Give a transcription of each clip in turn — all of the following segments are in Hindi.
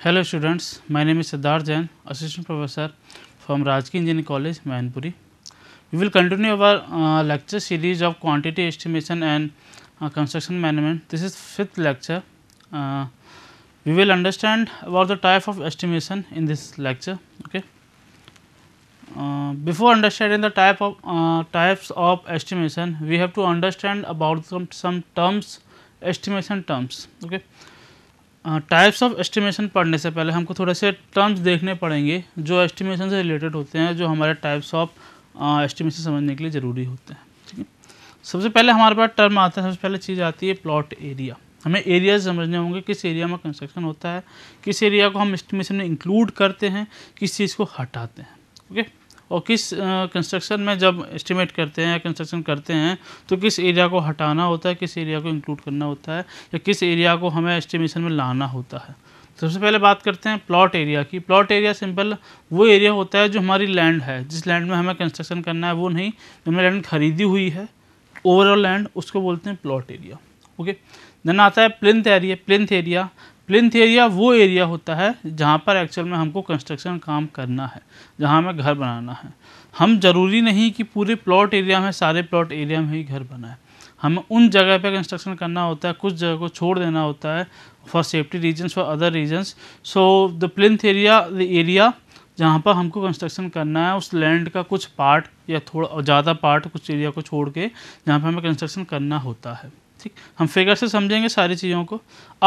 Hello students, my name is Siddharth Jain, Assistant Professor from Rajki Engineering College, Mahanpuri. We will continue our uh, lecture series of quantity estimation and uh, construction management. This is fifth lecture. Uh, we will understand about the type of estimation in this lecture. Okay. Uh, before understanding the type of uh, types of estimation, we have to understand about some, some terms, estimation terms. Okay types of estimation पढ़ने से पहले हमको थोड़े से टर्म्स देखने पड़ेंगे जो एस्टिमेशन से रिलेटेड होते हैं जो हमारे टाइप्स ऑफ एस्टिमेशन समझने के लिए ज़रूरी होते हैं ठीक है सबसे पहले हमारे पास टर्म आता है सबसे पहले चीज़ आती है प्लॉट एरिया हमें एरिया समझने होंगे किस एरिया में कंस्ट्रक्शन होता है किस एरिया को हम एस्टिमेशन में इंक्लूड करते हैं किस चीज़ को हटाते हैं ओके और किस कंस्ट्रक्शन में जब एस्टिमेट करते हैं या कंस्ट्रक्शन करते हैं तो किस एरिया को हटाना होता है किस एरिया को इंक्लूड करना होता है या किस एरिया को हमें एस्टिमेशन में लाना होता है तो सबसे पहले बात करते हैं प्लॉट एरिया की प्लॉट एरिया सिंपल वो एरिया होता है जो हमारी लैंड है जिस लैंड में हमें कंस्ट्रक्शन करना है वो नहीं हमने लैंड खरीदी हुई है ओवरऑल लैंड उसको बोलते हैं प्लॉट एरिया ओके देन आता है plinth area plinth area plinth area वो एरिया होता है जहाँ पर एक्चुअल में हमको कंस्ट्रक्शन काम करना है जहाँ हमें घर बनाना है हम ज़रूरी नहीं कि पूरे प्लॉट एरिया में सारे प्लॉट एरिया में ही घर बनाए हमें उन जगह पे कंस्ट्रक्शन करना होता है कुछ जगह को छोड़ देना होता है for safety reasons for other reasons so the plinth area the area जहाँ पर हमको कंस्ट्रक्शन करना है उस लैंड का कुछ पार्ट या थोड़ा ज़्यादा पार्ट कुछ एरिया को छोड़ के जहाँ पर हमें कंस्ट्रक्शन करना होता है ठीक हम फिगर से समझेंगे सारी चीज़ों को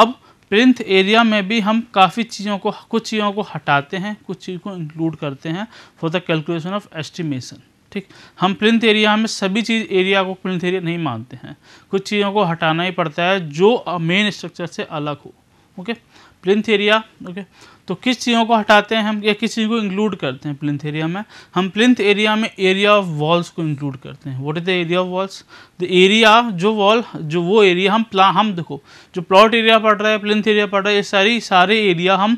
अब प्रिंथ एरिया में भी हम काफ़ी चीज़ों को कुछ चीज़ों को हटाते हैं कुछ चीज़ को इंक्लूड करते हैं for the calculation of estimation ठीक हम प्रिंथ एरिया में सभी चीज़ एरिया को प्रिंथ एरिया नहीं मानते हैं कुछ चीज़ों को हटाना ही पड़ता है जो मेन स्ट्रक्चर से अलग हो okay okay? Plinth area okay तो किस चीज़ों को हटाते हैं हम या किस चीज़ को इंक्लूड करते हैं प्लिंथ एरिया में हम प्लिंथ एरिया में एरिया ऑफ वॉल्स को इंक्लूड करते हैं what is the area of walls the area जो वॉल जो वो एरिया हम प्ला हम देखो जो प्लॉट एरिया पड़ रहा है प्लिंथ एरिया पड़ रहा है ये सारी सारे एरिया हम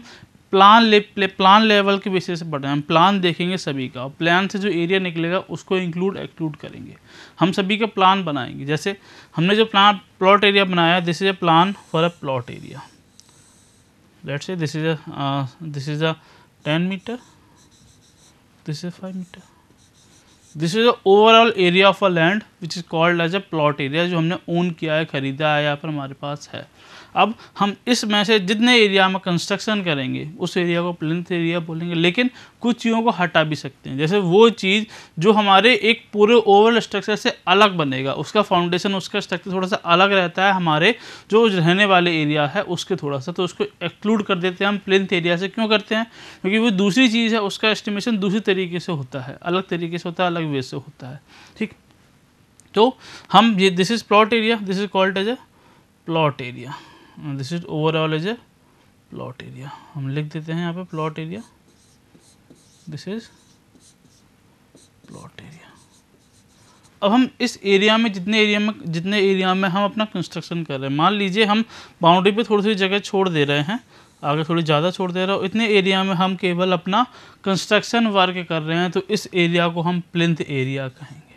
प्लान ले प्लान लेवल के बेसिस से पढ़ रहे हैं हम प्लान देखेंगे सभी का प्लान से जो एरिया निकलेगा उसको इंक्लूड एक्लूड करेंगे हम सभी का प्लान बनाएंगे जैसे हमने जो प्लान प्लॉट एरिया बनाया this is a plan for a plot area let us say this is a uh, this is a 10 meter this is 5 meter this is overall area of a land which is called as a plot area जो हमने ओन किया है ख़रीदा है या फिर हमारे पास है अब हम इसमें से जितने एरिया में कंस्ट्रक्शन करेंगे उस एरिया को प्लिंथ एरिया बोलेंगे लेकिन कुछ चीज़ों को हटा भी सकते हैं जैसे वो चीज़ जो हमारे एक पूरे ओवरऑल स्ट्रक्चर से अलग बनेगा उसका फाउंडेशन उसका स्ट्रक्चर थोड़ा सा अलग रहता है हमारे जो रहने वाले एरिया है उसके थोड़ा सा तो उसको एक्लूड कर देते हैं हम प्लिंथ एरिया से क्यों करते हैं क्योंकि वो दूसरी चीज़ है उसका एस्टिमेशन दूसरी तरीके से होता है अलग तरीके से होता है अलग वे से होता है ठीक तो हम ये this is plot area this is called as a plot area this is overall is a plot area हम लिख देते हैं यहाँ पे plot area this is plot area अब हम इस एरिया में जितने एरिया में जितने एरिया में हम अपना कंस्ट्रक्शन कर रहे हैं मान लीजिए हम बाउंड्री पे थोड़ी थोड़ी जगह छोड़ दे रहे हैं आगे थोड़ी ज़्यादा छोड़ दे रहे हो इतने एरिया में हम केवल अपना कंस्ट्रक्शन वर्क कर रहे हैं तो इस एरिया को हम प्लिंथ एरिया कहेंगे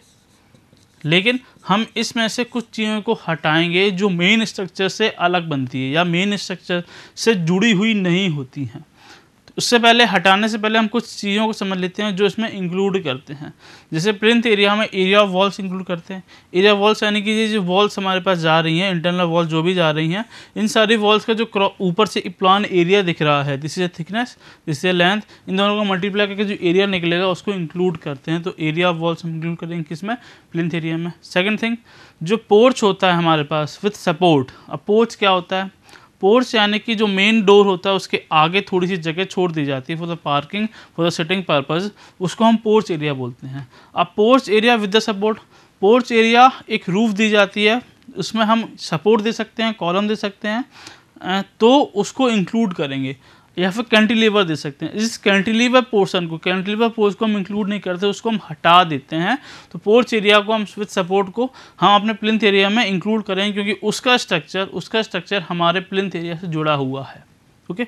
लेकिन हम इसमें से कुछ चीज़ों को हटाएंगे जो मेन स्ट्रक्चर से अलग बनती है या मेन स्ट्रक्चर से जुड़ी हुई नहीं होती हैं उससे पहले हटाने से पहले हम कुछ चीज़ों को समझ लेते हैं जो इसमें इंक्लूड करते हैं जैसे प्रिंट एरिया में एरिया ऑफ वॉल्स इंक्लूड करते हैं एरिया वॉल्स यानी कि ये जो वॉल्स हमारे पास जा रही हैं इंटरनल वॉल्स जो भी जा रही हैं इन सारी वॉल्स का जो ऊपर से प्लान एरिया दिख रहा है this is a thickness this is a length इन दोनों को मल्टीप्लाई करके जो एरिया निकलेगा उसको इंक्लूड करते हैं तो एरिया ऑफ वॉल्स हम इंक्लूड करेंगे किस में प्लिंथ एरिया में सेकेंड थिंग जो पोर्च होता है हमारे पास विथ सपोर्ट अब पोर्च क्या होता है पोर्च यानी कि जो मेन डोर होता है उसके आगे थोड़ी सी जगह छोड़ दी जाती है for the parking for the sitting purpose उसको हम पोर्च एरिया बोलते हैं अब porch area with the support porch area एक रूफ दी जाती है उसमें हम सपोर्ट दे सकते हैं कॉलम दे सकते हैं तो उसको इंक्लूड करेंगे या फिर कैंटिलीवर दे सकते हैं इस कैंटिलीवर पोर्शन को कैंटिलीवर पोर्स को हम इंक्लूड नहीं करते उसको हम हटा देते हैं तो पोर्च एरिया को हम विथ सपोर्ट को हम अपने प्लिंथ एरिया में इंक्लूड करेंगे क्योंकि उसका स्ट्रक्चर उसका स्ट्रक्चर हमारे प्लिंथ एरिया से जुड़ा हुआ है okay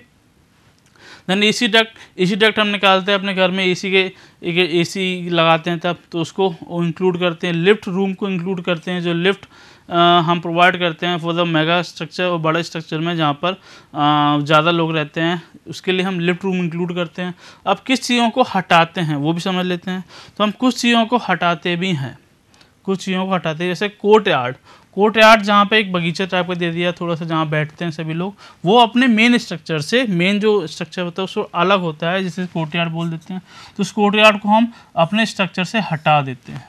then A C duct A C duct हम निकालते हैं अपने घर में ए सी के एक ए सी लगाते हैं तब तो उसको इंक्लूड करते हैं लिफ्ट रूम को इंक्लूड करते हैं जो लिफ्ट हम प्रोवाइड करते हैं फॉर द मेगा स्ट्रक्चर और बड़े स्ट्रक्चर में जहाँ पर ज़्यादा लोग रहते हैं उसके लिए हम लिफ्ट रूम इंक्लूड करते हैं अब किस चीज़ों को हटाते हैं वो भी समझ लेते हैं तो हम कुछ चीज़ों को हटाते भी हैं कुछ चीज़ों को हटाते हैं जैसे कोर्ट यार्ड कोर्ट यार्ड जहाँ पे एक बगीचा टाइप का दे दिया थोड़ा सा जहाँ बैठते हैं सभी लोग वो अपने मेन स्ट्रक्चर से मेन जो स्ट्रक्चर होता है उसको अलग होता है जिसे कोर्ट यार्ड बोल देते हैं तो उस कोर्ट यार्ड को हम अपने स्ट्रक्चर से हटा देते हैं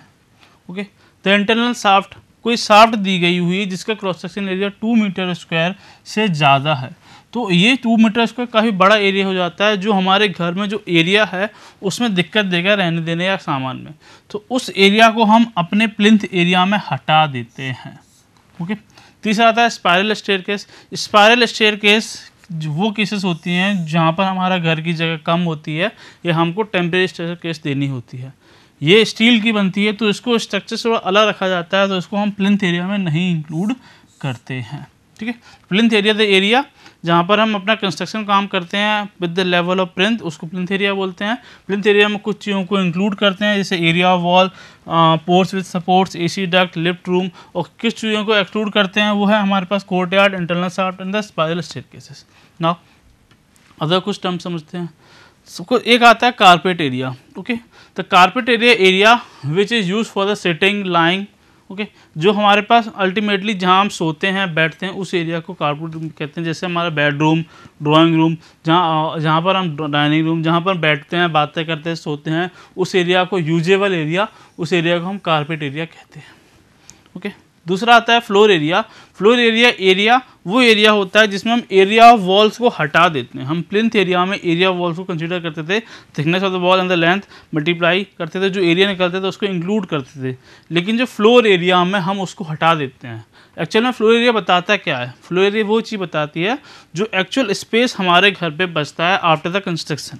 ओके द इंटरनल साफ्ट कोई साफ्ट दी गई हुई है जिसका cross section area two metre square से ज़्यादा है तो ये टू मीटर स्क्वायर काफ़ी बड़ा एरिया हो जाता है जो हमारे घर में जो एरिया है उसमें दिक्कत देगा रहने देने या सामान में तो उस एरिया को हम अपने प्लिंथ एरिया में हटा देते हैं ओके तीसरा आता है spiral staircase spiral staircase वो केसेस होती हैं जहाँ पर हमारा घर की जगह कम होती है या हमको टेम्परेरी स्टेयर केस देनी होती है ये स्टील की बनती है तो इसको स्ट्रक्चर से थोड़ा अलग रखा जाता है तो इसको हम प्लिंथ एरिया में नहीं इंक्लूड करते हैं ठीक है प्लिथ एरिया द एरिया जहाँ पर हम अपना कंस्ट्रक्शन काम करते हैं with the level of plinth उसको प्लिथ एरिया बोलते हैं प्लिथ एरिया में कुछ चीज़ों को इंक्लूड करते हैं जैसे area of wall porch with supports AC duct lift room और किस चीज़ों को एक्सक्लूड करते हैं वो है हमारे पास courtyard internal shaft and the spiral staircases ना अदर कुछ टर्म समझते हैं सबको एक आता है carpet area okay okay? The carpet area area which is use for the sitting lying okay जो हमारे पास अल्टीमेटली जहाँ हम सोते हैं बैठते हैं उस एरिया को कारपेट कहते हैं जैसे हमारा बेडरूम ड्राइंग रूम जहाँ जहाँ पर हम डाइनिंग रूम जहाँ पर बैठते हैं बातें करते हैं सोते हैं उस एरिया को यूजेबल एरिया उस एरिया को हम कारपेट एरिया कहते हैं ओके okay. दूसरा आता है floor area floor area area वो एरिया होता है जिसमें हम एरिया ऑफ वॉल्स को हटा देते हैं हम प्लिंथ एरिया में एरिया ऑफ वॉल्स को कंसिडर करते थे thickness of the wall and the length multiply करते थे जो एरिया निकलते थे उसको इंक्लूड करते थे लेकिन जो फ्लोर एरिया में हम उसको हटा देते हैं एक्चुअल में फ्लोर एरिया बताता क्या है फ्लोर एरिया वो चीज़ बताती है जो एक्चुअल स्पेस हमारे घर पर बचता है आफ्टर द कंस्ट्रक्शन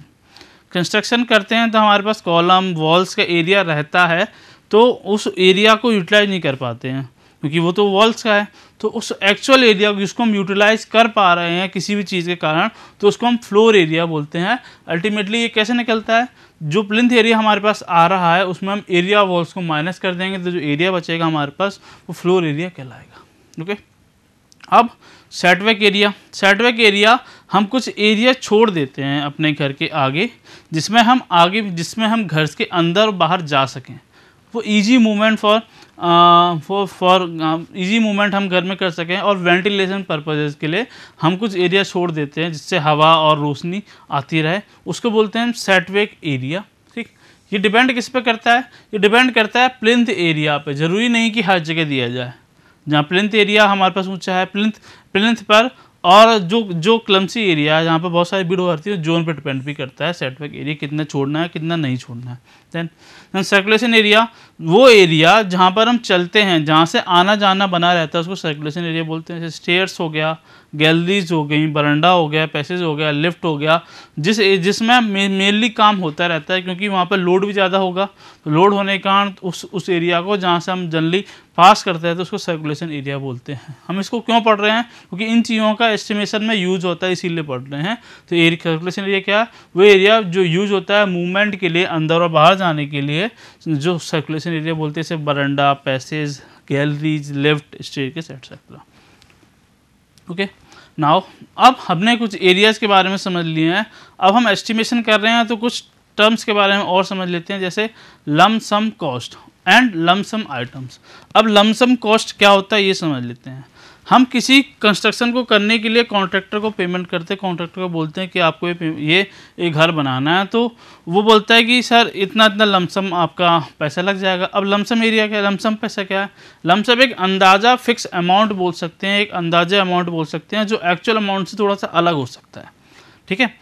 कंस्ट्रक्शन करते हैं तो हमारे पास कॉलम वॉल्स का एरिया रहता है तो उस एरिया को यूटिलाइज नहीं कर पाते हैं क्योंकि वो तो वॉल्स का है तो उस एक्चुअल एरिया जिसको हम यूटिलाइज कर पा रहे हैं किसी भी चीज़ के कारण तो उसको हम फ्लोर एरिया बोलते हैं अल्टीमेटली ये कैसे निकलता है जो प्लिंथ एरिया हमारे पास आ रहा है उसमें हम एरिया वॉल्स को माइनस कर देंगे तो जो एरिया बचेगा हमारे पास वो फ्लोर एरिया कहलाएगा ओके अब सेटवेक एरिया सेटवेक एरिया हम कुछ एरिया छोड़ देते हैं अपने घर के आगे जिसमें हम आगे जिसमें हम घर के अंदर बाहर जा सकें वो easy movement for for for easy movement हम घर में कर सकें और वेंटिलेशन पर्पजेज़ के लिए हम कुछ एरिया छोड़ देते हैं जिससे हवा और रोशनी आती रहे उसको बोलते हैं सेटवेक एरिया ठीक ये डिपेंड किस पे करता है ये डिपेंड करता है प्लिंथ एरिया पे ज़रूरी नहीं कि हर जगह दिया जाए जहाँ प्लिंथ एरिया हमारे पास ऊँचा है प्लिंथ प्लिंथ पर और जो जो क्लमसी एरिया है जहाँ पर बहुत सारी भीड़ उभरती है जोन पर डिपेंड भी करता है सेटवेक एरिया कितना छोड़ना है कितना नहीं छोड़ना है देन देन सर्कुलेशन एरिया वो एरिया जहाँ पर हम चलते हैं जहाँ से आना जाना बना रहता है उसको सर्कुलेशन एरिया बोलते हैं जैसे स्टेयर्स हो गया गैलरीज हो गई बरंडा हो गया पैसेज हो गया लिफ्ट हो गया जिस जिसमें मेनली काम होता रहता है क्योंकि वहाँ पर लोड भी ज़्यादा होगा तो लोड होने के कारण उस उस एरिया को जहाँ से हम जनरली पास करते हैं तो उसको सर्कुलेशन एरिया बोलते हैं हम इसको क्यों पढ़ रहे हैं क्योंकि इन चीज़ों का एस्टिमेशन में यूज़ होता है इसीलिए पढ़ रहे हैं तो एरिया सर्कुलेशन एरिया क्या है वो एरिया जो यूज़ होता है मूवमेंट के लिए अंदर और बाहर जाने के लिए जो सर्कुलेशन एरिया बोलते हैं verandah passage galleries left lift staircase etcetera okay now अब हमने कुछ एरियाज़ के बारे में समझ लिए हैं अब हम एस्टिमेशन कर रहे हैं तो कुछ टर्म्स के बारे में और समझ लेते हैं जैसे lump sum cost and lump sum items अब लम सम कॉस्ट क्या होता है ये समझ लेते हैं हम किसी कंस्ट्रक्शन को करने के लिए कॉन्ट्रैक्टर को पेमेंट करते हैं कॉन्ट्रैक्टर को बोलते हैं कि आपको ये ये ये घर बनाना है तो वो बोलता है कि सर इतना इतना लमसम आपका पैसा लग जाएगा अब लमसम एरिया क्या है लमसम पैसा क्या है लमसम एक अंदाज़ा फिक्स अमाउंट बोल सकते हैं एक अंदाजे अमाउंट बोल सकते हैं जो एक्चुअल अमाउंट से थोड़ा सा अलग हो सकता है ठीक है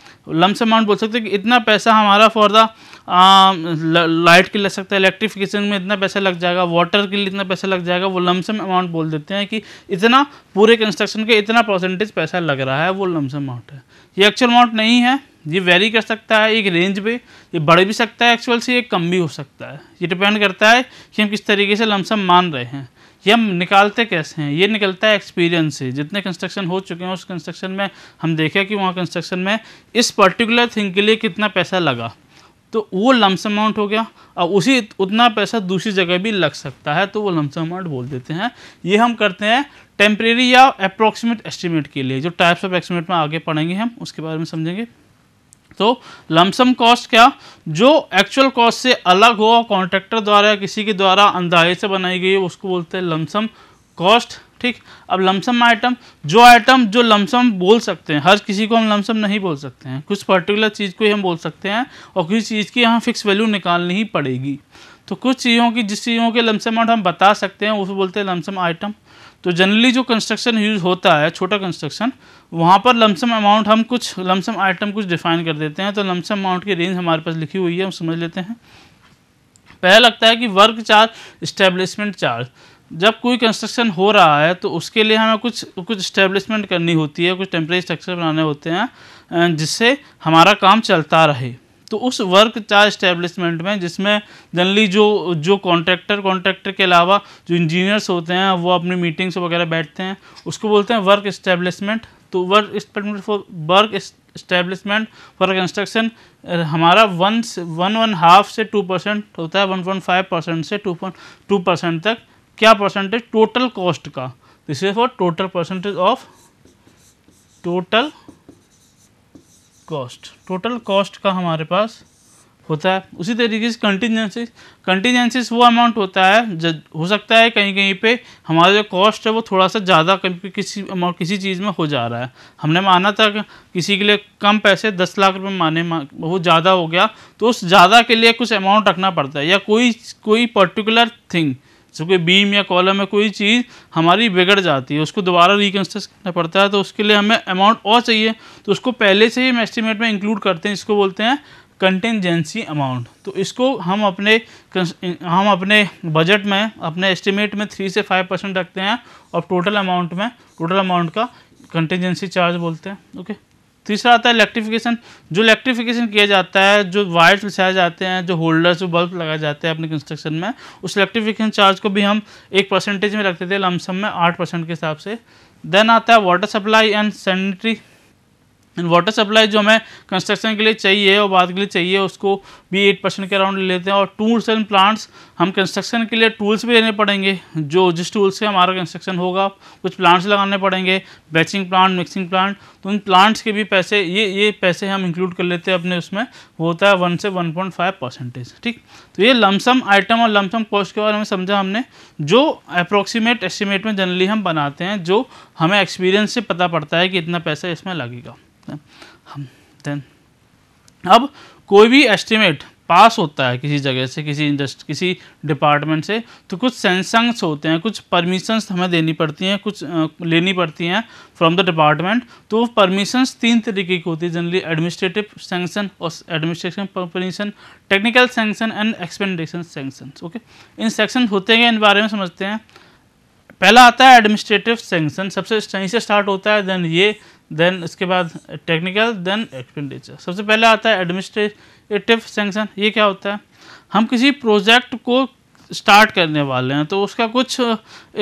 लमसम अमाउंट बोल सकते हैं कि इतना पैसा हमारा फॉर द लाइट के लग सकता है इलेक्ट्रिफिकेशन में इतना पैसा लग जाएगा वाटर के लिए इतना पैसा लग जाएगा वो लमसम अमाउंट बोल देते हैं कि इतना पूरे कंस्ट्रक्शन के इतना परसेंटेज पैसा लग रहा है वो लमसम अमाउंट है ये एक्चुअल अमाउंट नहीं है ये वेरी कर सकता है एक रेंज पे ये बढ़ भी सकता है एक्चुअल से ये कम भी हो सकता है ये डिपेंड करता है कि हम किस तरीके से लमसम मान रहे हैं ये हम निकालते कैसे हैं ये निकलता है एक्सपीरियंस से जितने कंस्ट्रक्शन हो चुके हैं उस कंस्ट्रक्शन में हम देखें कि वहाँ कंस्ट्रक्शन में इस पर्टिकुलर थिंग के लिए कितना पैसा लगा तो वो लम्स अमाउंट हो गया और उसी उतना पैसा दूसरी जगह भी लग सकता है तो वो लम्स अमाउंट बोल देते हैं ये हम करते हैं टेम्प्रेरी या अप्रोक्सीमेट एस्टिमेट के लिए जो टाइप्स ऑफ एस्टिमेट में आगे पढ़ेंगे हम उसके बारे में समझेंगे तो लमसम कॉस्ट क्या जो एक्चुअल कॉस्ट से अलग हो कॉन्ट्रैक्टर द्वारा किसी के द्वारा अंदाजे से बनाई गई उसको बोलते हैं लमसम कॉस्ट ठीक अब लमसम आइटम जो आइटम जो लमसम बोल सकते हैं हर किसी को हम लमसम नहीं बोल सकते हैं कुछ पर्टिकुलर चीज़ को ही हम बोल सकते हैं और किसी चीज़ की यहाँ फिक्स वैल्यू निकालनी ही पड़ेगी तो कुछ चीज़ों की जिस चीज़ों के लमसम अमाउंट हम बता सकते हैं उसे बोलते हैं लमसम आइटम तो जनरली जो कंस्ट्रक्शन यूज होता है छोटा कंस्ट्रक्शन वहाँ पर लमसम अमाउंट हम कुछ लमसम आइटम कुछ डिफाइन कर देते हैं तो लमसम अमाउंट की रेंज हमारे पास लिखी हुई है हम समझ लेते हैं पहला लगता है कि वर्क चार्ज इस्टेब्लिशमेंट चार्ज जब कोई कंस्ट्रक्शन हो रहा है तो उसके लिए हमें कुछ कुछ इस्टेब्लिशमेंट करनी होती है कुछ टेम्प्रेरी स्ट्रक्चर बनाने होते हैं अं, जिससे हमारा काम चलता रहे तो उस वर्क चार इस्टेब्लिशमेंट में जिसमें जनरली जो जो कॉन्ट्रैक्टर कॉन्ट्रैक्टर के अलावा जो इंजीनियर्स होते हैं वो अपनी मीटिंग्स वगैरह बैठते हैं उसको बोलते हैं वर्क इस्टेब्लिशमेंट तो work establishment for work establishment for construction हमारा वन वन वन हाफ से टू परसेंट होता है वन पॉइंट फाइव परसेंट से टू पॉइंट टू परसेंट तक क्या परसेंटेज टोटल कॉस्ट का this is for total percentage of total cost total cost का हमारे पास होता है उसी तरीके से कंटीजेंसी कंटीजेंसीज वो अमाउंट होता है हो सकता है कहीं कहीं पे हमारा जो कॉस्ट है वो थोड़ा सा ज़्यादा किसी अमाउंट किसी चीज़ में हो जा रहा है हमने माना था कि किसी के लिए कम पैसे दस लाख रुपए माने बहुत ज़्यादा हो गया तो उस ज़्यादा के लिए कुछ अमाउंट रखना पड़ता है या कोई कोई पर्टिकुलर थिंग क्योंकि बीम या कॉलम में कोई चीज़ हमारी बिगड़ जाती है उसको दोबारा रिकन्स्ट्रक्ट करना पड़ता है तो उसके लिए हमें अमाउंट और चाहिए तो उसको पहले से ही हम एस्टिमेट में इंक्लूड करते हैं इसको बोलते हैं कंटेंजेंसी अमाउंट तो इसको हम अपने हम अपने बजट में अपने एस्टिमेट में थ्री से फाइव परसेंट रखते हैं और टोटल अमाउंट में टोटल अमाउंट का कंटेंजेंसी चार्ज बोलते हैं ओके तीसरा आता है इलेक्ट्रिफिकेशन जो इलेक्ट्रिफिकेशन किया जाता है जो वायर्स बिछाए जाते हैं जो होल्डर्स जो बल्ब लगाए जाते हैं अपने कंस्ट्रक्शन में उस इलेक्ट्रिफिकेशन चार्ज को भी हम एक परसेंटेज में रखते थे लमसम में आठ परसेंट के हिसाब से देन आता है water supply and sanitary in water supply जो हमें कंस्ट्रक्शन के लिए चाहिए और बाद के लिए चाहिए उसको भी एट परसेंट के अराउंड ले लेते हैं और टूल्स एंड प्लांट्स हम कंस्ट्रक्शन के लिए टूल्स भी लेने पड़ेंगे जो जिस टूल से हमारा कंस्ट्रक्शन होगा कुछ प्लांट्स लगाने पड़ेंगे बैचिंग प्लांट मिक्सिंग प्लांट तो उन प्लांट्स के भी पैसे ये ये पैसे हम इंक्लूड कर लेते हैं अपने उसमें होता है वन से वन पॉइंट फाइव परसेंटेज ठीक तो ये लमसम आइटम और लमसम कॉस्ट के बारे में समझा हमने जो अप्रोक्सीमेट एस्टिमेट में जनरली हम बनाते हैं जो हमें एक्सपीरियंस से पता पड़ता है कि इतना पैसा इसमें लगेगा सकते हैं हम देन अब कोई भी एस्टिमेट पास होता है किसी जगह से किसी इंडस्ट किसी डिपार्टमेंट से तो कुछ सेंसंग्स होते हैं कुछ परमिशंस हमें देनी पड़ती हैं कुछ लेनी पड़ती हैं फ्रॉम द डिपार्टमेंट तो वो परमिशंस तीन तरीके की होती है जनरली एडमिनिस्ट्रेटिव सेंक्शन और administration permission technical sanction and expenditure sanction okay इन सेक्शन होते हैं इन बारे में समझते हैं पहला आता है एडमिनिस्ट्रेटिव सेंक्शन सबसे यहीं से स्टार्ट होता है देन ये देन इसके बाद टेक्निकल देन एक्सपेंडिचर सबसे पहले आता है एडमिनिस्ट्रेटिव सेंक्शन ये क्या होता है हम किसी प्रोजेक्ट को स्टार्ट करने वाले हैं तो उसका कुछ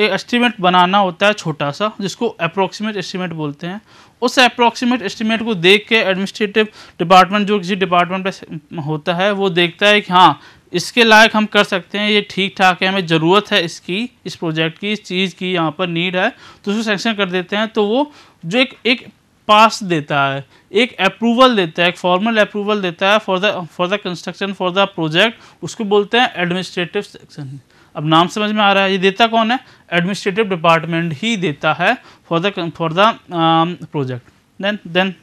एस्टीमेट बनाना होता है छोटा सा जिसको अप्रोक्सीमेट एस्टीमेट बोलते हैं उस अप्रोक्सीमेट एस्टीमेट को देख के एडमिनिस्ट्रेटिव डिपार्टमेंट जो किसी डिपार्टमेंट पे होता है वो देखता है कि हाँ इसके लायक हम कर सकते हैं ये ठीक ठाक है हमें ज़रूरत है इसकी इस प्रोजेक्ट की इस चीज़ की यहाँ पर नीड है तो उसको सेंक्शन कर देते हैं तो वो जो एक एक पास देता है एक अप्रूवल देता है एक फॉर्मल अप्रूवल देता है for the for the construction for the project उसको बोलते हैं एडमिनिस्ट्रेटिव सेक्शन अब नाम समझ में आ रहा है ये देता कौन है एडमिनिस्ट्रेटिव डिपार्टमेंट ही देता है for the for the project then then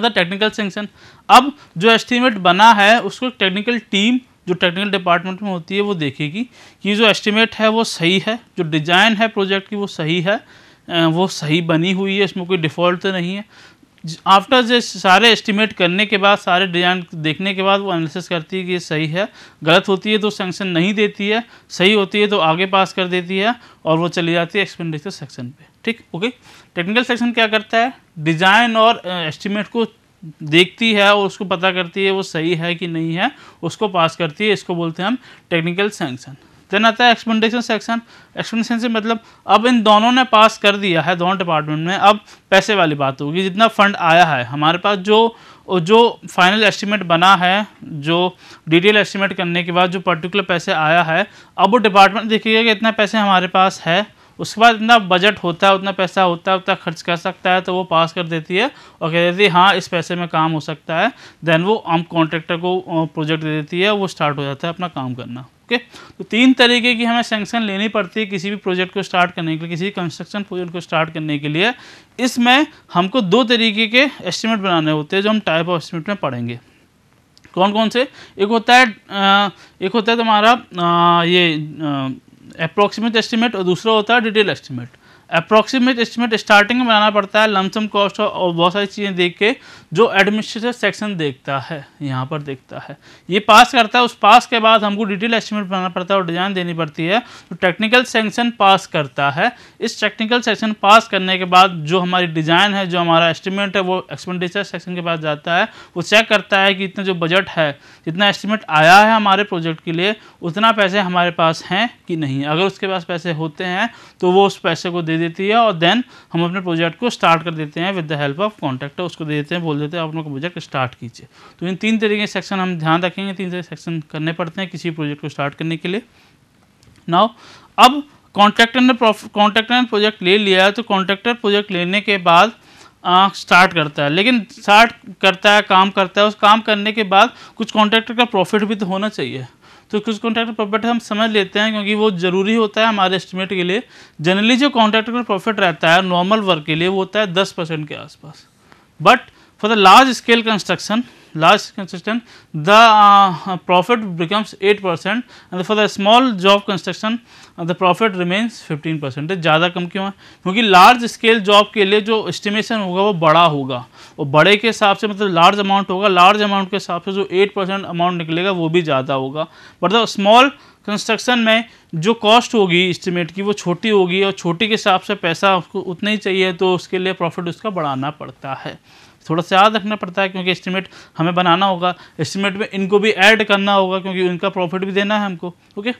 the technical sanction अब जो एस्टिमेट बना है उसको टेक्निकल टीम जो टेक्निकल डिपार्टमेंट में होती है वो देखेगी कि जो एस्टिमेट है वो सही है जो डिज़ाइन है प्रोजेक्ट की वो सही है वो सही बनी हुई है इसमें कोई डिफ़ॉल्ट तो नहीं है आफ्टर जे सारे एस्टिमेट करने के बाद सारे डिजाइन देखने के बाद वो एनालिसिस करती है कि ये सही है गलत होती है तो सेंक्शन नहीं देती है सही होती है तो आगे पास कर देती है और वो चली जाती है एक्सपेंडिचर सेक्शन पे ठीक ओके टेक्निकल सेक्शन क्या करता है डिज़ाइन और एस्टिमेट को देखती है और उसको पता करती है वो सही है कि नहीं है उसको पास करती है इसको बोलते हैं हम टेक्निकल सेंक्शन देन आता है एक्सपेंडेशन सेक्शन एक्सपेंडेशन से मतलब अब इन दोनों ने पास कर दिया है दोनों डिपार्टमेंट में अब पैसे वाली बात होगी जितना फंड आया है हमारे पास जो जो फाइनल एस्टिमेट बना है जो डिटेल एस्टिमेट करने के बाद जो पर्टिकुलर पैसे आया है अब वो डिपार्टमेंट देखिएगा कि इतना पैसे हमारे पास है उसके बाद इतना बजट होता है उतना पैसा होता है उतना खर्च कर सकता है तो वो पास कर देती है और कह देती है हाँ इस पैसे में काम हो सकता है देन वो हम कॉन्ट्रैक्टर को प्रोजेक्ट दे देती है वो स्टार्ट हो जाता है अपना काम करना ओके तो तीन तरीके की हमें सेंक्शन लेनी पड़ती है किसी भी प्रोजेक्ट को स्टार्ट करने के लिए किसी कंस्ट्रक्शन प्रोजेक्ट को स्टार्ट करने के लिए इसमें हमको दो तरीके के एस्टिमेट बनाने होते हैं जो हम टाइप ऑफ एस्टिमेट में पढ़ेंगे कौन कौन से एक होता है एक होता है तुम्हारा ये अप्रोक्सीमेट एस्टिमेट और दूसरा होता है detail estimate approximate estimate starting में बनाना पड़ता है लमसम कॉस्ट और बहुत सारी चीज़ें देख के जो एडमिनिस्ट्रेटिव सेक्शन देखता है यहाँ पर देखता है ये पास करता है उस पास के बाद हमको डिटेल एस्टिमेट बनाना पड़ता है और डिज़ाइन देनी पड़ती है तो टेक्निकल सेक्शन पास करता है इस टेक्निकल सेक्शन पास करने के बाद जो हमारी डिज़ाइन है जो हमारा एस्टिमेट है वो एक्सपेंडिचर सेक्शन के पास जाता है वो चेक करता है कि इतना जो बजट है जितना एस्टिमेट आया है हमारे प्रोजेक्ट के लिए उतना पैसे हमारे पास हैं कि नहीं अगर उसके पास पैसे होते हैं तो वो उस पैसे को दे देती है और देन हम अपने प्रोजेक्ट को स्टार्ट कर देते हैं with the help of contractor उसको दे देते हैं बोल देते हैं आप लोग प्रोजेक्ट स्टार्ट कीजिए तो इन तीन तरीके के सेक्शन हम ध्यान रखेंगे तीन तरह सेक्शन करने पड़ते हैं किसी प्रोजेक्ट को स्टार्ट करने के लिए नाउ अब कॉन्ट्रैक्टर ने कॉन्ट्रैक्टर ने प्रोजेक्ट ले लिया है तो कॉन्ट्रैक्टर प्रोजेक्ट लेने के बाद स्टार्ट करता है लेकिन स्टार्ट करता है काम करता है उस काम करने के बाद कुछ कॉन्ट्रैक्टर का प्रॉफिट भी तो होना चाहिए तो कुछ कॉन्ट्रैक्ट प्रॉफिट हम समझ लेते हैं क्योंकि वो ज़रूरी होता है हमारे एस्टिमेट के लिए जनरली जो कॉन्ट्रैक्ट का प्रॉफिट रहता है नॉर्मल वर्क के लिए वो होता है दस परसेंट के आसपास but for the large scale construction large construction the uh, profit becomes 8 percent and for the small job construction uh, the profit remains 15 percent ज़्यादा कम क्यों है क्योंकि लार्ज स्केल जॉब के लिए जो एस्टिमेशन होगा वो बड़ा होगा और बड़े के हिसाब से मतलब लार्ज अमाउंट होगा लार्ज अमाउंट के हिसाब से जो 8 परसेंट अमाउंट निकलेगा वो भी ज़्यादा होगा बट द स्मॉल कंस्ट्रक्शन में जो कॉस्ट होगी इस्टीमेट की वो छोटी होगी और छोटी के हिसाब से पैसा उसको उतना ही चाहिए तो उसके लिए प्रॉफिट उसका बढ़ाना पड़ता है थोड़ा सा याद रखना पड़ता है क्योंकि एस्टिमेट हमें बनाना होगा एस्टिमेट में इनको भी ऐड करना होगा क्योंकि इनका प्रॉफिट भी देना है हमको ओके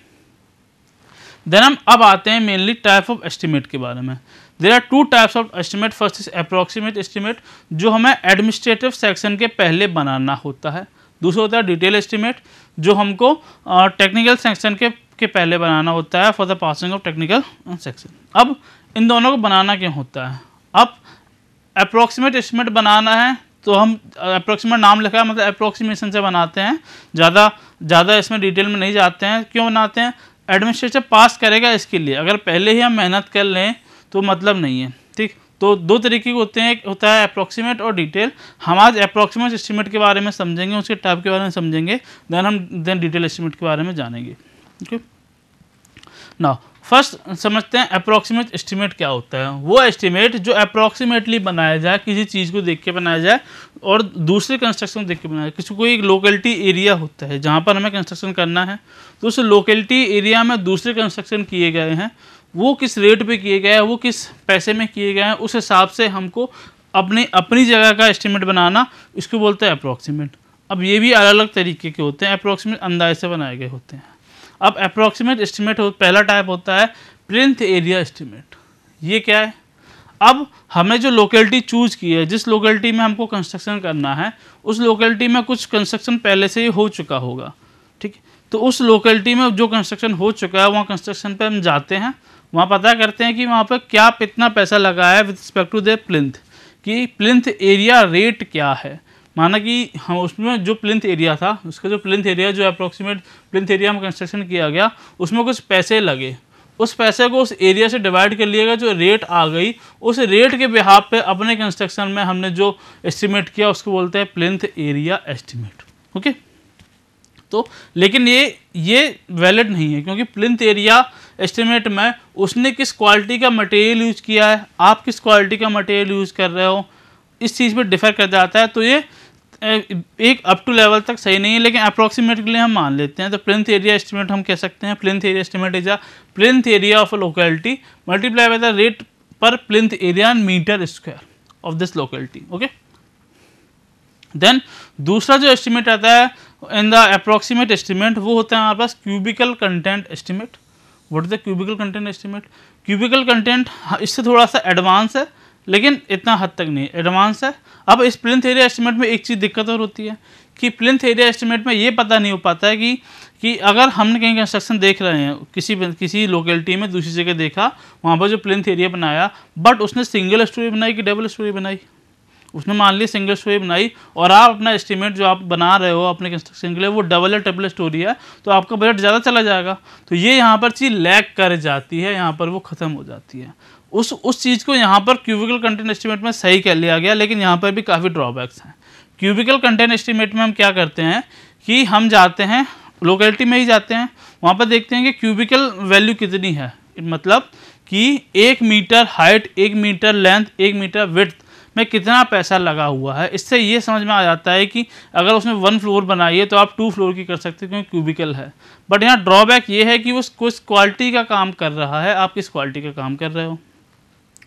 देन हम अब आते हैं मेनली टाइप ऑफ एस्टिमेट के बारे में there are two types of estimate first is approximate estimate जो हमें एडमिनिस्ट्रेटिव सेक्शन के पहले बनाना होता है दूसरा होता है डिटेल एस्टिमेट जो हमको टेक्निकल सेक्शन के के पहले बनाना होता है for the passing of technical section अब इन दोनों को बनाना क्यों होता है अब अप्रोक्सीमेट एस्टिमेट बनाना है तो हम अप्रोक्सीमेट नाम लिखा है मतलब अप्रोक्सीमेशन से बनाते हैं ज़्यादा ज़्यादा इसमें डिटेल में नहीं जाते हैं क्यों बनाते हैं एडमिनिस्ट्रेशन पास करेगा इसके लिए अगर पहले ही हम मेहनत कर लें तो मतलब नहीं है ठीक तो दो तरीके के होते हैं एक होता है अप्रोक्सीमेट और डिटेल हम आज अप्रोक्सीमेट एस्टिमेट के बारे में समझेंगे उसके टाइप के बारे में समझेंगे देन हम देन डिटेल एस्टिमेट के बारे में जानेंगे है ना फर्स्ट समझते हैं अप्रोक्सीमेट एस्टिमेट क्या होता है वो एस्टिमेट जो अप्रोक्सीमेटली बनाया जाए किसी चीज़ को देख के बनाया जाए और दूसरे कंस्ट्रक्शन को देख के बनाया जाए किसी कोई लोकेलिटी एरिया होता है जहाँ पर हमें कंस्ट्रक्शन करना है तो उस लोकेलिटी एरिया में दूसरे कंस्ट्रक्शन किए गए हैं वो किस रेट पर किए गए हैं वो किस पैसे में किए गए हैं उस हिसाब से हमको अपने अपनी जगह का एस्टिमेट बनाना इसको बोलते हैं अप्रोक्सीमेट अब ये भी अलग अलग तरीके के होते हैं अप्रोक्सीमेट अंदाज से बनाए गए होते हैं अब अप्रॉक्सीमेट एस्टिमेट हो पहला टाइप होता है प्रिंथ एरिया एस्टिमेट ये क्या है अब हमें जो लोकेलिटी चूज़ की है जिस लोकेलिटी में हमको कंस्ट्रक्शन करना है उस लोकेलिटी में कुछ कंस्ट्रक्शन पहले से ही हो चुका होगा ठीक है तो उस लोकेलिटी में जो कंस्ट्रक्शन हो चुका है वहाँ कंस्ट्रक्शन पे हम जाते हैं वहाँ पता करते हैं कि वहाँ पर क्या कितना पैसा लगाया है with respect to the plinth कि प्लिंथ एरिया रेट क्या है माना कि हम उसमें जो प्लिंथ एरिया था उसका जो प्लिंथ एरिया जो अप्रोक्सीमेट प्लिंथ एरिया में कंस्ट्रक्शन किया गया उसमें कुछ पैसे लगे उस पैसे को उस एरिया से डिवाइड कर लिया गया जो रेट आ गई उस रेट के बिहाब पे अपने कंस्ट्रक्शन में हमने जो एस्टिमेट किया उसको बोलते हैं प्लिंथ एरिया एस्टिमेट ओके तो लेकिन ये ये वैलिड नहीं है क्योंकि प्लिंथ एरिया एस्टिमेट में उसने किस क्वालिटी का मटेरियल यूज़ किया है आप किस क्वालिटी का मटेरियल यूज़ कर रहे हो इस चीज़ पर डिफर कर जाता है तो ये एक अप टू लेवल तक सही नहीं है लेकिन अप्रोक्सीमेटली हम मान लेते हैं तो प्लेंथ एरिया एस्टिमेट हम कह सकते हैं plinth area estimate is a plinth area of a locality multiply by the rate per plinth area in meter square of this locality okay then दूसरा जो एस्टिमेट आता है इन द अप्रोक्सीमेट एस्टिमेट वो होता है हमारे पास cubical content estimate what is the cubical content estimate cubical content इससे थोड़ा सा एडवांस है लेकिन इतना हद तक नहीं एडवांस है अब इस प्लिंथ एरिया एस्टिमेट में एक चीज़ दिक्कत और होती है कि प्लिंथ एरिया एस्टिमेट में ये पता नहीं हो पाता है कि कि अगर हमने कहीं कंस्ट्रक्शन देख रहे हैं किसी किसी लोकेलिटी में दूसरी जगह देखा वहाँ पर जो प्लिंथ एरिया बनाया बट उसने सिंगल स्टोरी बनाई कि डबल स्टोरी बनाई उसने मान ली सिंगल स्टोरी बनाई और आप अपना एस्टिमेट जो आप बना रहे हो अपने कंस्ट्रक्शन के लिए वो डबल या ट्रिपल स्टोरी है तो आपका बजट ज़्यादा चला जाएगा तो ये यहाँ पर चीज़ लैग कर जाती है यहाँ पर वो ख़त्म हो जाती है उस उस चीज़ को यहाँ पर क्यूबिकल कंटेंट एस्टिमेट में सही कर लिया गया लेकिन यहाँ पर भी काफ़ी ड्रॉबैक्स हैं क्यूबिकल कंटेंट एस्टिमेट में हम क्या करते हैं कि हम जाते हैं लोकेलिटी में ही जाते हैं वहाँ पर देखते हैं कि क्यूबिकल वैल्यू कितनी है मतलब कि एक मीटर हाइट एक मीटर लेंथ एक मीटर विथ में कितना पैसा लगा हुआ है इससे ये समझ में आ जाता है कि अगर उसमें वन फ्लोर बनाइए तो आप टू फ्लोर की कर सकते हो क्योंकि क्यूबिकल है बट यहाँ ड्रॉबैक ये है कि वो कुछ क्वालिटी का काम कर रहा है आप किस क्वालिटी का काम कर रहे हो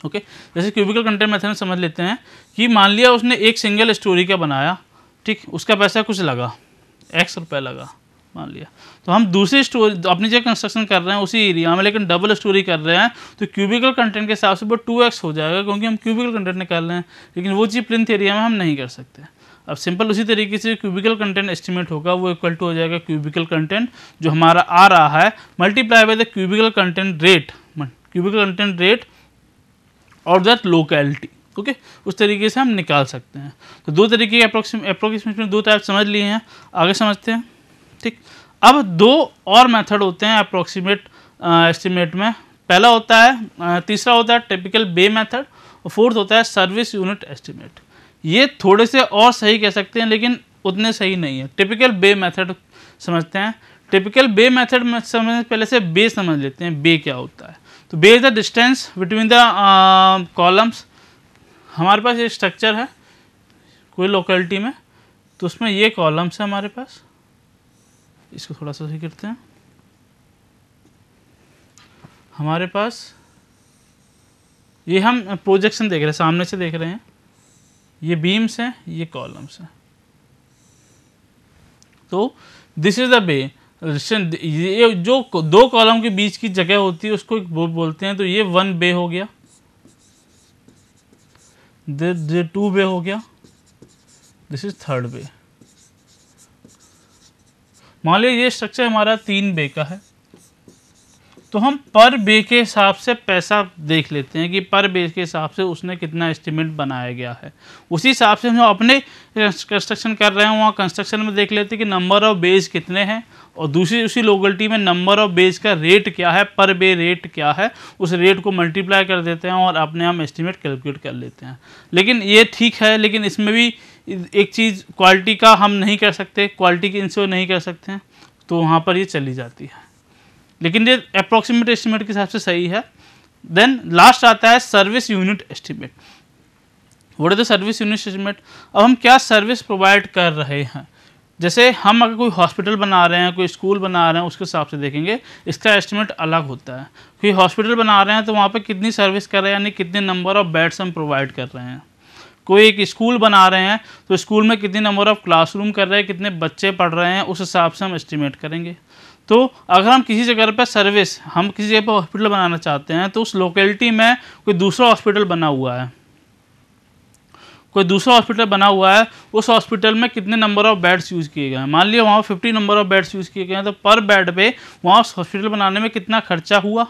ओके जैसे क्यूबिकल कंटेंट मेथड में समझ लेते हैं कि मान लिया उसने एक सिंगल स्टोरी का बनाया ठीक उसका पैसा कुछ लगा एक्स रुपये लगा मान लिया तो हम दूसरी स्टोरी तो अपनी जगह कंस्ट्रक्शन कर रहे हैं उसी एरिया में लेकिन डबल स्टोरी कर रहे हैं तो क्यूबिकल कंटेंट के हिसाब से वो टू एक्स हो जाएगा क्योंकि हम क्यूबिकल कंटेंट निकाल रहे हैं लेकिन वो चीज़ प्लिन एरिया में हम नहीं कर सकते अब सिंपल उसी तरीके से क्यूबिकल कंटेंट एस्टिमेट होगा वो इक्वल टू हो जाएगा क्यूबिकल कंटेंट जो हमारा आ रहा है multiply by the cubical content rate cubical content rate और दैट लोकेलिटी ओके उस तरीके से हम निकाल सकते हैं तो दो तरीके के अप्रोक्सीमेशन दो टाइप समझ लिए हैं आगे समझते हैं ठीक अब दो और मेथड होते हैं अप्रोक्सीमेट एस्टिमेट में पहला होता है आ, तीसरा होता है टिपिकल बे मेथड और फोर्थ होता है सर्विस यूनिट एस्टिमेट ये थोड़े से और सही कह सकते हैं लेकिन उतने सही नहीं है टिपिकल बे मेथड समझते हैं टिपिकल बे मेथड में समझने पहले से बे समझ लेते हैं बे क्या होता है तो base the distance between the columns हमारे पास ये स्ट्रक्चर है कोई लोकेलिटी में तो उसमें ये कॉलम्स है हमारे पास इसको थोड़ा सा सही करते हैं हमारे पास ये हम प्रोजेक्शन देख रहे हैं सामने से देख रहे हैं ये बीम्स हैं ये कॉलम्स हैं तो दिस इज़ द बे ये जो दो कॉलम के बीच की जगह होती है उसको बोलते हैं तो ये वन बे हो गया दे टू बे हो गया दिस इज थर्ड बे मान लीजिए ये स्ट्रक्चर हमारा तीन बे का है तो हम पर बे के हिसाब से पैसा देख लेते हैं कि पर बे के हिसाब से उसने कितना एस्टिमेट बनाया गया है उसी हिसाब से हम जो अपने कंस्ट्रक्शन कर रहे हैं वहाँ कंस्ट्रक्शन में देख लेते हैं कि नंबर ऑफ बेज कितने हैं और दूसरी उसी लोकलिटी में नंबर ऑफ बेज का रेट क्या है पर बे रेट क्या है उस रेट को मल्टीप्लाई कर देते हैं और अपने हम एस्टिमेट कैलकुलेट कर लेते हैं लेकिन ये ठीक है लेकिन इसमें भी एक चीज़ क्वालिटी का हम नहीं कर सकते क्वालिटी की इंश्योर नहीं कर सकते हैं तो वहाँ पर ये चली जाती है लेकिन ये अप्रोक्सीमेट एस्टिमेट के हिसाब से सही है देन लास्ट आता है service unit estimate what is the service unit estimate अब हम क्या सर्विस प्रोवाइड कर रहे हैं जैसे हम अगर कोई हॉस्पिटल बना रहे हैं कोई स्कूल बना रहे हैं उसके हिसाब से देखेंगे इसका एस्टिमेट अलग होता है कोई हॉस्पिटल बना रहे हैं तो वहाँ पर कितनी सर्विस कर रहे हैं यानी कितने नंबर ऑफ बेड्स हम प्रोवाइड कर रहे हैं कोई एक स्कूल बना रहे हैं तो स्कूल में कितने नंबर ऑफ क्लासरूम कर रहे हैं कितने बच्चे पढ़ रहे हैं उस हिसाब से हम एस्टिमेट करेंगे तो अगर हम किसी जगह पर सर्विस हम किसी जगह पर हॉस्पिटल बनाना चाहते हैं तो उस लोकेलिटी में कोई दूसरा हॉस्पिटल बना हुआ है कोई दूसरा हॉस्पिटल बना हुआ है उस हॉस्पिटल में कितने नंबर ऑफ बेड्स यूज़ किए गए हैं मान लिया वहाँ fifty number of beds use किए गए हैं तो पर बेड पे वहाँ उस हॉस्पिटल बनाने में कितना खर्चा हुआ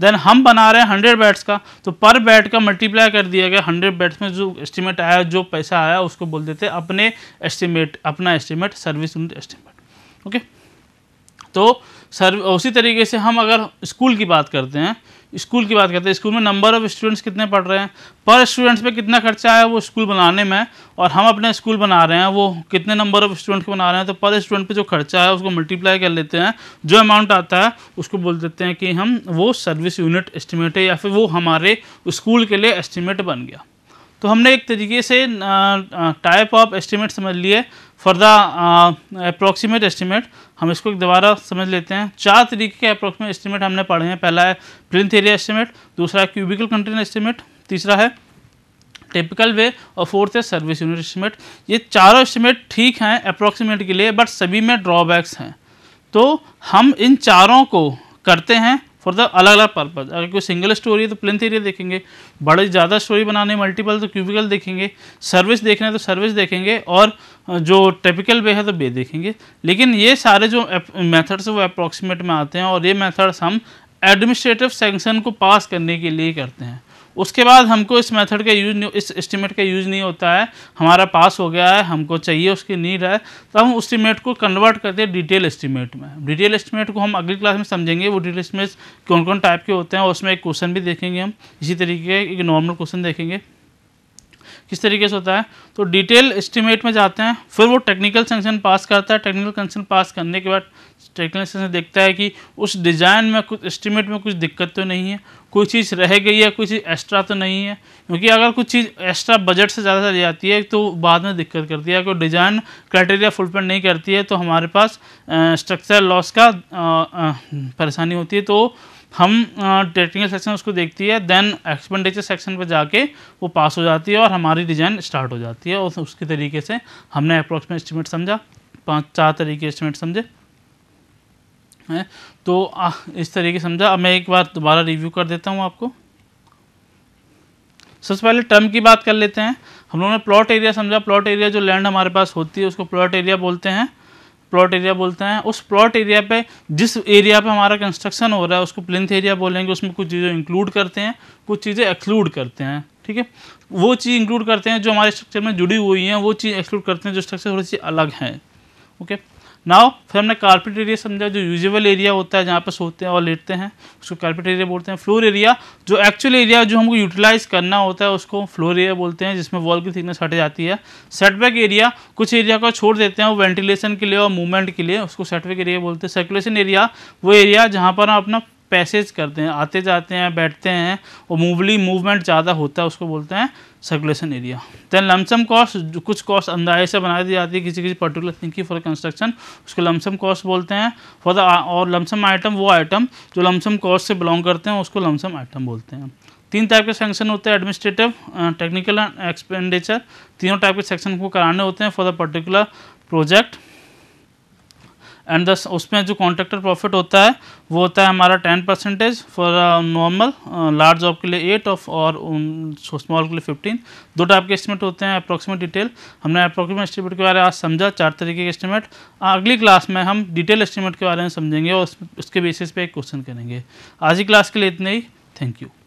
देन हम बना रहे हैं हंड्रेड बेड्स का तो पर बेड का मल्टीप्लाई कर दिया गया हंड्रेड बेड्स में जो एस्टिमेट आया जो पैसा आया उसको बोल देते अपने एस्टिमेट अपना estimate service unit estimate okay तो सर उसी तरीके से हम अगर स्कूल की बात करते हैं स्कूल की बात करते हैं स्कूल में नंबर ऑफ़ स्टूडेंट्स कितने पढ़ रहे हैं पर स्टूडेंट्स पे कितना खर्चा है वो स्कूल बनाने में और हम अपने स्कूल बना रहे हैं वो कितने नंबर ऑफ़ स्टूडेंट्स को बना रहे हैं तो पर स्टूडेंट पे जो खर्चा है उसको मल्टीप्लाई कर लेते हैं जो अमाउंट आता है उसको बोल देते हैं कि हम वो सर्विस यूनिट एस्टिमेट है या फिर वो हमारे स्कूल के लिए एस्टिमेट बन गया तो हमने एक तरीके से टाइप ऑफ एस्टिमेट समझ लिए फॉर द अप्रोक्सीमेट एस्टिमेट हम इसको एक दोबारा समझ लेते हैं चार तरीके के अप्रोक्सीमेट एस्टिमेट हमने पढ़े हैं पहला है प्रिंथ एरिया एस्टिमेट दूसरा है क्यूबिकल कंटेनर एस्टिमेट तीसरा है टिपिकल वे और फोर्थ है सर्विस यूनिट एस्टिमेट ये चारों एस्टिमेट ठीक हैं अप्रोक्सीमेट के लिए बट सभी में ड्रॉबैक्स हैं तो हम इन चारों को करते हैं फॉर द अलग अलग पर्पज अगर कोई सिंगल स्टोरी है तो प्लिन एरिया देखेंगे बड़े ज़्यादा स्टोरी बनाने मल्टीपल तो क्यूबिकल देखेंगे सर्विस देखना है तो सर्विस देखेंगे और जो टिपिकल वे है तो वे देखेंगे लेकिन ये सारे जो मेथड्स वो अप्रोक्सीमेट में आते हैं और ये मेथड्स हम एडमिनिस्ट्रेटिव सेंक्शन को पास करने के लिए करते हैं उसके बाद हमको इस मेथड का यूज नहीं इस एस्टीमेट का यूज नहीं होता है हमारा पास हो गया है हमको चाहिए उसकी नीड है तो हम उस एस्टीमेट को कन्वर्ट करते हैं डिटेल एस्टीमेट में डिटेल एस्टीमेट को हम अगली क्लास में समझेंगे वो डिटेल एस्टीमेट कौन कौन टाइप के होते हैं और उसमें एक क्वेश्चन भी देखेंगे हम इसी तरीके एक नॉर्मल क्वेश्चन देखेंगे किस तरीके से होता है तो डिटेल एस्टिमेट में जाते हैं फिर वो टेक्निकल सेंक्शन पास करता है टेक्निकल सेंक्शन पास करने के बाद टेक्निकल सेंक्शन देखता है कि उस डिज़ाइन में कुछ एस्टिमेट में कुछ दिक्कत तो नहीं है कोई चीज़ रह गई है कोई चीज़ एक्स्ट्रा तो नहीं है क्योंकि अगर कुछ चीज़ एक्स्ट्रा बजट से ज़्यादा चली जाती है तो बाद में दिक्कत करती है अगर डिज़ाइन क्राइटेरिया फुलफिल नहीं करती है तो हमारे पास स्ट्रक्चर लॉस का परेशानी होती है तो हम टेक्निकल सेक्शन उसको देखती है देन एक्सपेंडिचर सेक्शन पर जाके वो पास हो जाती है और हमारी डिज़ाइन स्टार्ट हो जाती है और उसके तरीके से हमने अप्रोक्सीमेट एस्टिमेट समझा पाँच चार तरीके एस्टिमेट समझे है तो आ, इस तरीके समझा अब मैं एक बार दोबारा रिव्यू कर देता हूँ आपको सबसे पहले टर्म की बात कर लेते हैं हम लोगों ने प्लॉट एरिया समझा प्लॉट एरिया जो लैंड हमारे पास होती है उसको प्लॉट एरिया बोलते हैं प्लॉट एरिया बोलते हैं उस प्लॉट एरिया पे जिस एरिया पे हमारा कंस्ट्रक्शन हो रहा है उसको प्लिंथ एरिया बोलेंगे उसमें कुछ चीज़ें इंक्लूड करते हैं कुछ चीज़ें एक्लूड करते हैं ठीक है वो चीज़ इंक्लूड करते हैं जो हमारे स्ट्रक्चर में जुड़ी हुई हैं वो चीज़ एक्सक्लूड करते हैं जो स्ट्रक्चर थोड़ी सी अलग हैं ओके नाव फिर हमने कार्पेट एरिया समझा जो यूजल एरिया होता है जहाँ पर सोते हैं और लेटते हैं उसको कार्पेट एरिया बोलते हैं फ्लोर एरिया जो एक्चुअल एरिया जो हमको यूटिलाइज करना होता है उसको फ्लोर एरिया बोलते हैं जिसमें वॉल की थिकनेस हट जाती है सेटबैक एरिया कुछ एरिया को छोड़ देते हैं वो वेंटिलेशन के लिए और मूवमेंट के लिए उसको सेटबैक एरिया बोलते हैं सर्कुलेशन एरिया वो एरिया जहाँ पर हम अपना पैसेज करते हैं आते जाते हैं बैठते हैं और मूवली मूवमेंट ज़्यादा होता है उसको बोलते हैं circulation area then lump sum cost कुछ कॉस्ट अंदाजे से बना दी जाती है किसी किसी पर्टिकुलर थिंग की फॉर कंस्ट्रक्शन उसको लमसम कॉस्ट बोलते हैं फॉर द और लमसम आइटम वो आइटम जो लमसम कॉस्ट से बिलोंग करते हैं उसको लमसम आइटम बोलते हैं तीन टाइप के सेक्शन होते हैं एडमिनिस्ट्रेटिव टेक्निकल एंड एक्सपेंडिचर तीनों टाइप के सेक्शन को कराने होते हैं for the particular project and दस उसमें जो कॉन्ट्रैक्टर प्रॉफिट होता है वो होता है हमारा ten percentage for normal large job के लिए एट ऑफ और स्मॉल के लिए फिफ्टीन दो टाइप के एस्टिमेट होते हैं अप्रोक्सीमेट डिटेल हमने अप्रोक्सीमेट एस्टिमेट के बारे में आज समझा चार तरीके के एस्टिमेट अगली क्लास में हम डिटेल एस्टिमेट के बारे में समझेंगे और उसके बेसिस पे एक क्वेश्चन करेंगे आज की क्लास के लिए इतने ही थैंक यू